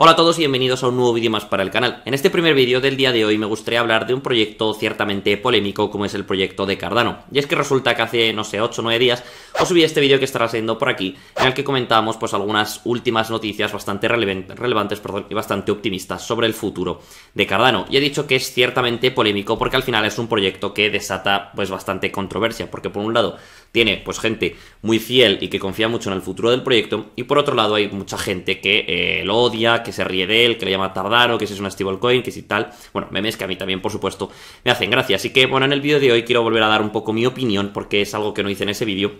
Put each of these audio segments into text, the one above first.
Hola a todos y bienvenidos a un nuevo vídeo más para el canal. En este primer vídeo del día de hoy me gustaría hablar de un proyecto ciertamente polémico como es el proyecto de Cardano. Y es que resulta que hace, no sé, 8 o 9 días os subí este vídeo que estará viendo por aquí en el que comentábamos pues algunas últimas noticias bastante relevantes perdón, y bastante optimistas sobre el futuro de Cardano. Y he dicho que es ciertamente polémico porque al final es un proyecto que desata pues bastante controversia porque por un lado tiene pues gente muy fiel y que confía mucho en el futuro del proyecto y por otro lado hay mucha gente que eh, lo odia, que se ríe de él, que le llama tardaro que si es una coin, que si tal. Bueno, memes que a mí también, por supuesto, me hacen gracia. Así que, bueno, en el vídeo de hoy quiero volver a dar un poco mi opinión, porque es algo que no hice en ese vídeo.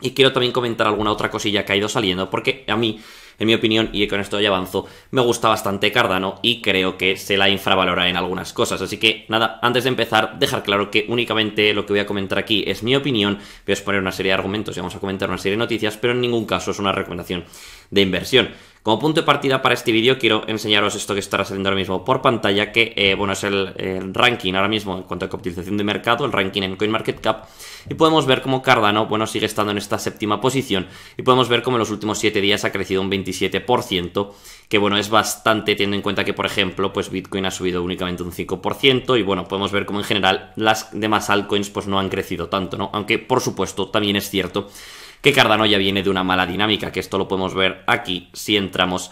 Y quiero también comentar alguna otra cosilla que ha ido saliendo, porque a mí en mi opinión, y con esto ya avanzo, me gusta bastante Cardano y creo que se la infravalora en algunas cosas. Así que nada, antes de empezar, dejar claro que únicamente lo que voy a comentar aquí es mi opinión, voy a exponer una serie de argumentos y vamos a comentar una serie de noticias, pero en ningún caso es una recomendación de inversión. Como punto de partida para este vídeo quiero enseñaros esto que estará saliendo ahora mismo por pantalla, que eh, bueno es el, ranking ahora mismo en cuanto a capitalización de mercado, el ranking en CoinMarketCap, y podemos ver cómo Cardano bueno, sigue estando en esta séptima posición, y podemos ver cómo en los últimos 7 días ha crecido un 27%, que bueno, es bastante teniendo en cuenta que, por ejemplo, pues Bitcoin ha subido únicamente un 5%, y bueno, podemos ver cómo en general las demás altcoins pues no han crecido tanto, ¿no? Aunque, por supuesto, también es cierto que Cardano ya viene de una mala dinámica, que esto lo podemos ver aquí si entramos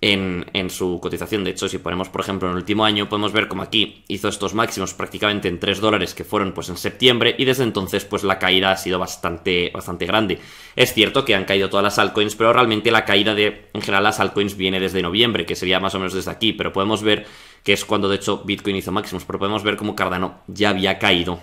en, su cotización. De hecho, si ponemos, por ejemplo, en el último año, podemos ver como aquí hizo estos máximos prácticamente en 3 dólares que fueron pues en septiembre y desde entonces pues la caída ha sido bastante, bastante grande. Es cierto que han caído todas las altcoins, pero realmente la caída de, en general, las altcoins viene desde noviembre, que sería más o menos desde aquí, pero podemos ver que es cuando de hecho Bitcoin hizo máximos, pero podemos ver como Cardano ya había caído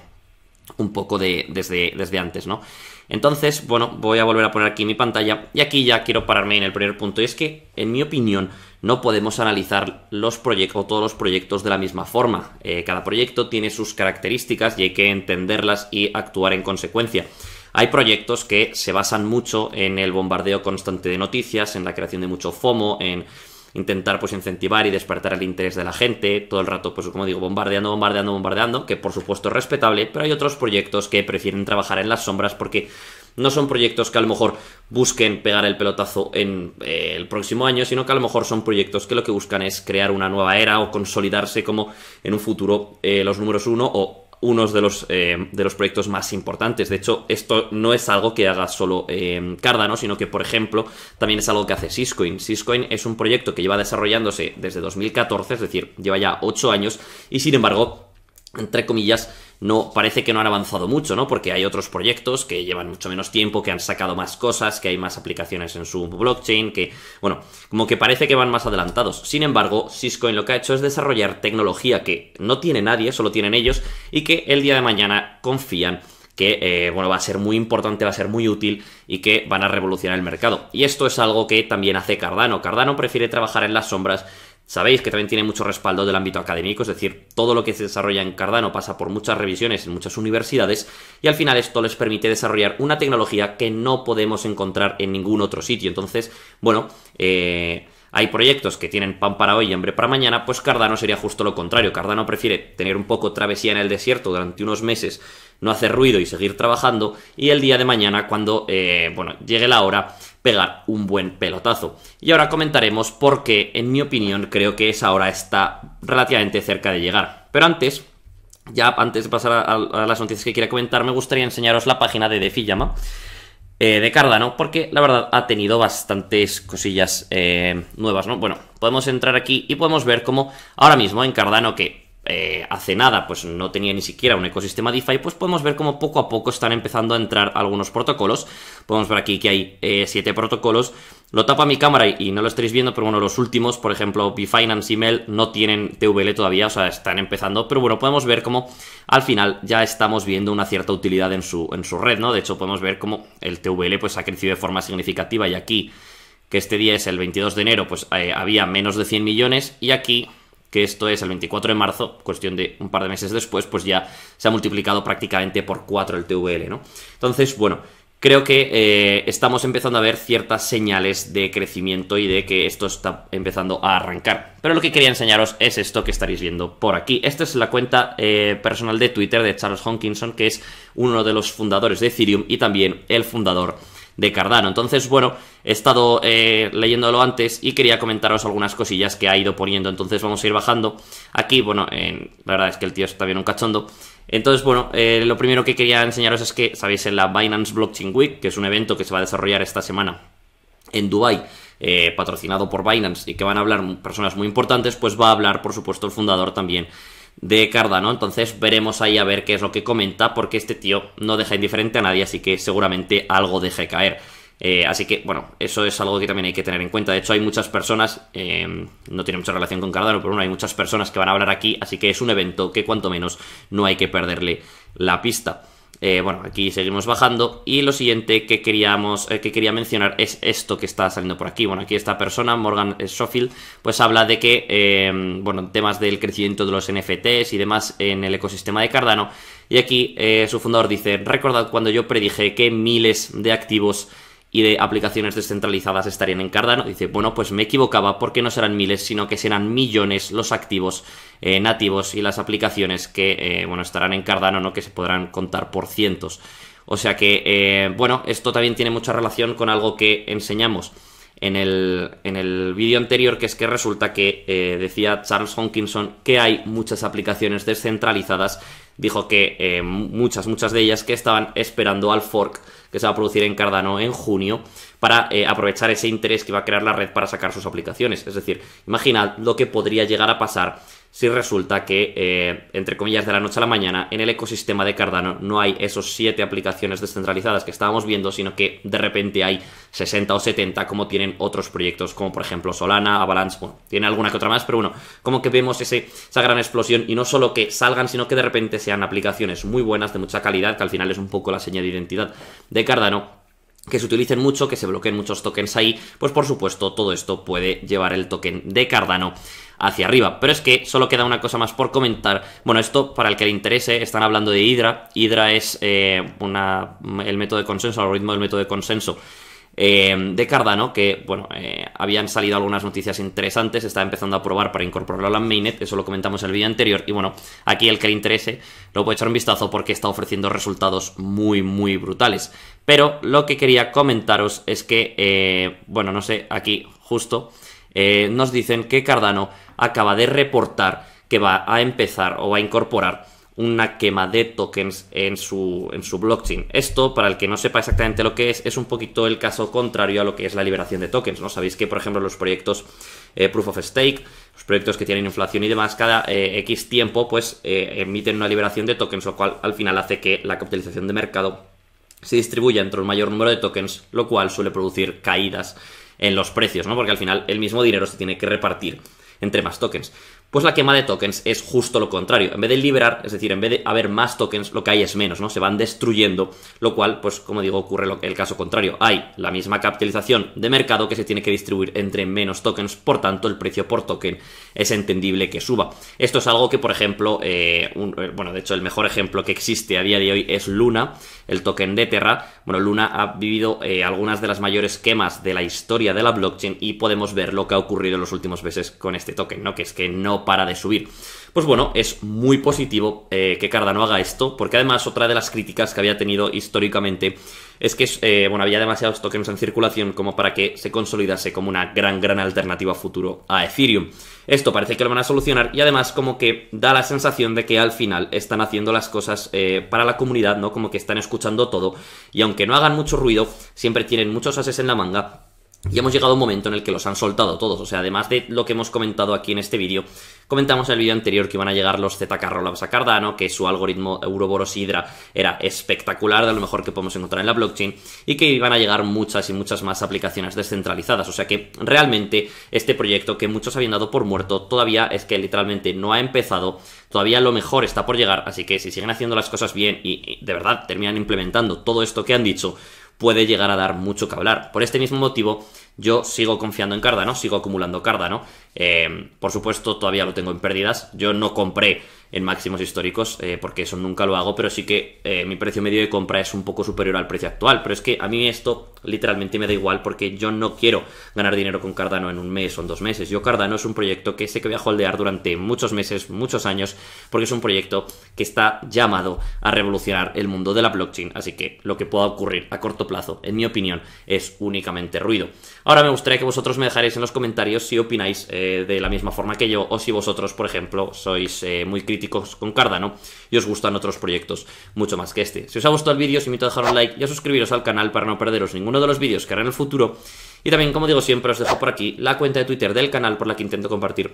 un poco de, desde, desde antes, ¿no? Entonces, bueno, voy a volver a poner aquí mi pantalla y aquí ya quiero pararme en el primer punto y es que, en mi opinión, no podemos analizar los proyectos o todos los proyectos de la misma forma. Eh, cada proyecto tiene sus características y hay que entenderlas y actuar en consecuencia. Hay proyectos que se basan mucho en el bombardeo constante de noticias, en la creación de mucho FOMO, en intentar pues incentivar y despertar el interés de la gente, todo el rato pues como digo, bombardeando, bombardeando, bombardeando, que por supuesto es respetable, pero hay otros proyectos que prefieren trabajar en las sombras porque no son proyectos que a lo mejor busquen pegar el pelotazo en eh, el próximo año, sino que a lo mejor son proyectos que lo que buscan es crear una nueva era o consolidarse como en un futuro eh, los números uno o unos de los, eh, de los proyectos más importantes. De hecho, esto no es algo que haga solo eh, Cardano, sino que, por ejemplo, también es algo que hace Syscoin. Syscoin es un proyecto que lleva desarrollándose desde 2014, es decir, lleva ya 8 años, y sin embargo, entre comillas, no parece que no han avanzado mucho, ¿no? Porque hay otros proyectos que llevan mucho menos tiempo, que han sacado más cosas, que hay más aplicaciones en su blockchain, que, bueno, como que parece que van más adelantados. Sin embargo, en lo que ha hecho es desarrollar tecnología que no tiene nadie, solo tienen ellos, y que el día de mañana confían que eh, bueno, va a ser muy importante, va a ser muy útil y que van a revolucionar el mercado. Y esto es algo que también hace Cardano. Cardano prefiere trabajar en las sombras Sabéis que también tiene mucho respaldo del ámbito académico, es decir, todo lo que se desarrolla en Cardano pasa por muchas revisiones en muchas universidades y al final esto les permite desarrollar una tecnología que no podemos encontrar en ningún otro sitio. Entonces, bueno, eh, hay proyectos que tienen pan para hoy y hambre para mañana, pues Cardano sería justo lo contrario. Cardano prefiere tener un poco travesía en el desierto durante unos meses, no hacer ruido y seguir trabajando y el día de mañana, cuando, eh, bueno, llegue la hora, pegar un buen pelotazo. Y ahora comentaremos porque en mi opinión, creo que esa hora está relativamente cerca de llegar. Pero antes, ya antes de pasar a, las noticias que quería comentar, me gustaría enseñaros la página de DeFi eh, de Cardano, porque la verdad ha tenido bastantes cosillas eh, nuevas, ¿no? Bueno, podemos entrar aquí y podemos ver cómo ahora mismo en Cardano, que eh, hace nada pues no tenía ni siquiera un ecosistema DeFi, pues podemos ver cómo poco a poco están empezando a entrar algunos protocolos. Podemos ver aquí que hay eh, siete protocolos. Lo tapa mi cámara y, no lo estaréis viendo, pero bueno, los últimos, por ejemplo, Bfinance y Mel no tienen TVL todavía, o sea, están empezando, pero bueno, podemos ver cómo al final ya estamos viendo una cierta utilidad en su, en su red, ¿no? De hecho, podemos ver cómo el TVL pues ha crecido de forma significativa y aquí, que este día es el 22 de enero, pues eh, había menos de 100 millones y aquí que esto es el 24 de marzo, cuestión de un par de meses después, pues ya se ha multiplicado prácticamente por 4 el TVL, ¿no? Entonces, bueno, creo que eh, estamos empezando a ver ciertas señales de crecimiento y de que esto está empezando a arrancar. Pero lo que quería enseñaros es esto que estaréis viendo por aquí. Esta es la cuenta eh, personal de Twitter de Charles Hawkinson, que es uno de los fundadores de Ethereum y también el fundador de Cardano. Entonces, bueno, he estado eh, leyéndolo antes y quería comentaros algunas cosillas que ha ido poniendo. Entonces vamos a ir bajando. Aquí, bueno, en. Eh, la verdad es que el tío está bien un cachondo. Entonces, bueno, eh, lo primero que quería enseñaros es que, sabéis, en la Binance Blockchain Week, que es un evento que se va a desarrollar esta semana en Dubai patrocinado por Binance y que van a hablar personas muy importantes, pues va a hablar, por supuesto, el fundador también de Cardano. Entonces veremos ahí a ver qué es lo que comenta, porque este tío no deja indiferente a nadie, así que seguramente algo deje caer. Eh, así que, bueno, eso es algo que también hay que tener en cuenta. De hecho, hay muchas personas, eh, no tiene mucha relación con Cardano, pero bueno, hay muchas personas que van a hablar aquí, así que es un evento que cuanto menos no hay que perderle la pista. Eh, bueno, aquí seguimos bajando. Y lo siguiente que queríamos, eh, que quería mencionar es esto que está saliendo por aquí. Bueno, aquí esta persona, Morgan eh, Schofield, pues habla de que, em, bueno, temas del crecimiento de los NFTs y demás en el ecosistema de Cardano. Y aquí su fundador dice, recordad cuando yo predije que miles de activos y de aplicaciones descentralizadas estarían en Cardano. Dice, bueno, pues me equivocaba porque no serán miles, sino que serán millones los activos eh, nativos y las aplicaciones que, eh, bueno, estarán en Cardano, ¿no? Que se podrán contar por cientos. O sea que, eh, bueno, esto también tiene mucha relación con algo que enseñamos en el, vídeo anterior, que es que resulta que eh, decía Charles Honkinson que hay muchas aplicaciones descentralizadas. Dijo que eh, muchas, muchas de ellas que estaban esperando al fork que se va a producir en Cardano en junio para eh, aprovechar ese interés que va a crear la red para sacar sus aplicaciones. Es decir, imaginad lo que podría llegar a pasar si resulta que, eh, entre comillas, de la noche a la mañana, en el ecosistema de Cardano no hay esos 7 aplicaciones descentralizadas que estábamos viendo, sino que de repente hay 60 o 70 como tienen otros proyectos, como por ejemplo Solana, Avalanche, bueno, tiene alguna que otra más, pero bueno, como que vemos esa gran explosión y no solo que salgan, sino que de repente sean aplicaciones muy buenas, de mucha calidad, que al final es un poco la señal de identidad de Cardano, que se utilicen mucho, que se bloqueen muchos tokens ahí, pues por supuesto todo esto puede llevar el token de Cardano hacia arriba. Pero es que solo queda una cosa más por comentar. Bueno, esto para el que le interese, están hablando de Hydra. Hydra es eh, el método de consenso, el algoritmo del método de consenso. Eh, de Cardano, que bueno, eh, habían salido algunas noticias interesantes, está empezando a probar para incorporarlo a la mainnet, eso lo comentamos en el vídeo anterior, y bueno, aquí el que le interese lo puede echar un vistazo porque está ofreciendo resultados muy, muy brutales. Pero lo que quería comentaros es que, bueno, no sé, aquí justo nos dicen que Cardano acaba de reportar que va a empezar o va a incorporar una quema de tokens en su, blockchain. Esto, para el que no sepa exactamente lo que es, es un poquito el caso contrario a lo que es la liberación de tokens. ¿no? Sabéis que, por ejemplo, los proyectos eh, proof of stake, los proyectos que tienen inflación y demás, cada eh, X tiempo, pues eh, emiten una liberación de tokens, lo cual al final hace que la capitalización de mercado se distribuya entre un mayor número de tokens, lo cual suele producir caídas en los precios, ¿no? Porque al final el mismo dinero se tiene que repartir entre más tokens. Pues la quema de tokens es justo lo contrario. En vez de liberar, es decir, en vez de haber más tokens, lo que hay es menos, ¿no? Se van destruyendo, lo cual, pues como digo, ocurre el caso contrario. Hay la misma capitalización de mercado que se tiene que distribuir entre menos tokens, por tanto el precio por token es entendible que suba. Esto es algo que, por ejemplo, eh, eh, bueno, de hecho el mejor ejemplo que existe a día de hoy es Luna, el token de Terra. Bueno, Luna ha vivido eh, algunas de las mayores quemas de la historia de la blockchain y podemos ver lo que ha ocurrido en los últimos meses con este token, ¿no? Que es que no para de subir. Pues bueno, es muy positivo eh, que Cardano haga esto, porque además otra de las críticas que había tenido históricamente es que eh, bueno, había demasiados tokens en circulación como para que se consolidase como una gran, gran alternativa futuro a Ethereum. Esto parece que lo van a solucionar y además como que da la sensación de que al final están haciendo las cosas eh, para la comunidad, ¿no? Como que están escuchando todo y aunque no hagan mucho ruido, siempre tienen muchos ases en la manga y hemos llegado a un momento en el que los han soltado todos, o sea, además de lo que hemos comentado aquí en este vídeo, comentamos en el vídeo anterior que iban a llegar los ZK Rollups a Cardano, que su algoritmo Euroboros Hydra era espectacular, de lo mejor que podemos encontrar en la blockchain, y que iban a llegar muchas y muchas más aplicaciones descentralizadas, o sea que realmente este proyecto que muchos habían dado por muerto, todavía es que literalmente no ha empezado, todavía lo mejor está por llegar, así que si siguen haciendo las cosas bien y de verdad terminan implementando todo esto que han dicho, puede llegar a dar mucho que hablar. Por este mismo motivo, yo sigo confiando en Cardano, sigo acumulando Cardano. Eh, por supuesto, todavía lo tengo en pérdidas. Yo no compré en máximos históricos, eh, porque eso nunca lo hago, pero sí que eh, mi precio medio de compra es un poco superior al precio actual. Pero es que a mí esto literalmente me da igual porque yo no quiero ganar dinero con Cardano en un mes o en dos meses. Yo Cardano es un proyecto que sé que voy a holdear durante muchos meses, muchos años, porque es un proyecto que está llamado a revolucionar el mundo de la blockchain. Así que lo que pueda ocurrir a corto plazo, en mi opinión, es únicamente ruido. Ahora me gustaría que vosotros me dejaréis en los comentarios si opináis eh, de la misma forma que yo o si vosotros, por ejemplo, sois eh, muy críticos con Cardano y os gustan otros proyectos mucho más que este. Si os ha gustado el vídeo, os invito a dejar un like y a suscribiros al canal para no perderos ningún uno de los vídeos que haré en el futuro. Y también, como digo siempre, os dejo por aquí la cuenta de Twitter del canal por la que intento compartir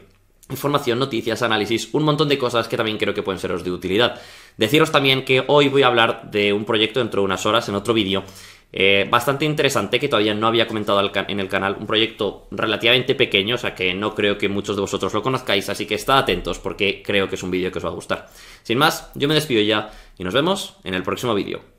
información, noticias, análisis, un montón de cosas que también creo que pueden seros de utilidad. Deciros también que hoy voy a hablar de un proyecto dentro de unas horas en otro vídeo. Eh, bastante interesante que todavía no había comentado en el canal, un proyecto relativamente pequeño, o sea que no creo que muchos de vosotros lo conozcáis, así que estad atentos porque creo que es un vídeo que os va a gustar. Sin más, yo me despido ya y nos vemos en el próximo vídeo.